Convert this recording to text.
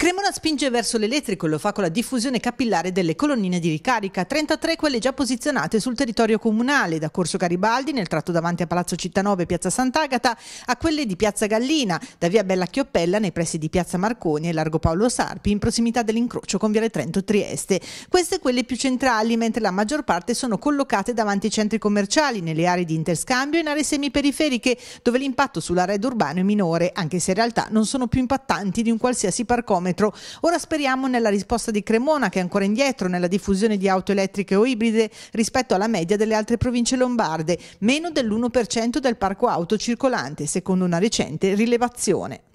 Cremona spinge verso l'elettrico e lo fa con la diffusione capillare delle colonnine di ricarica, 33 quelle già posizionate sul territorio comunale, da Corso Garibaldi nel tratto davanti a Palazzo Cittanove e Piazza Sant'Agata a quelle di Piazza Gallina, da via Bella Chioppella nei pressi di Piazza Marconi e Largo Paolo Sarpi in prossimità dell'incrocio con Viale Trento Trieste. Queste quelle più centrali, mentre la maggior parte sono collocate davanti ai centri commerciali, nelle aree di interscambio e in aree semiperiferiche, dove l'impatto sulla rete urbano è minore, anche se in realtà non sono più impattanti di un qualsiasi parcometro chilometro. Ora speriamo nella risposta di Cremona che è ancora indietro nella diffusione di auto elettriche o ibride rispetto alla media delle altre province lombarde, meno dell'1% del parco auto circolante, secondo una recente rilevazione.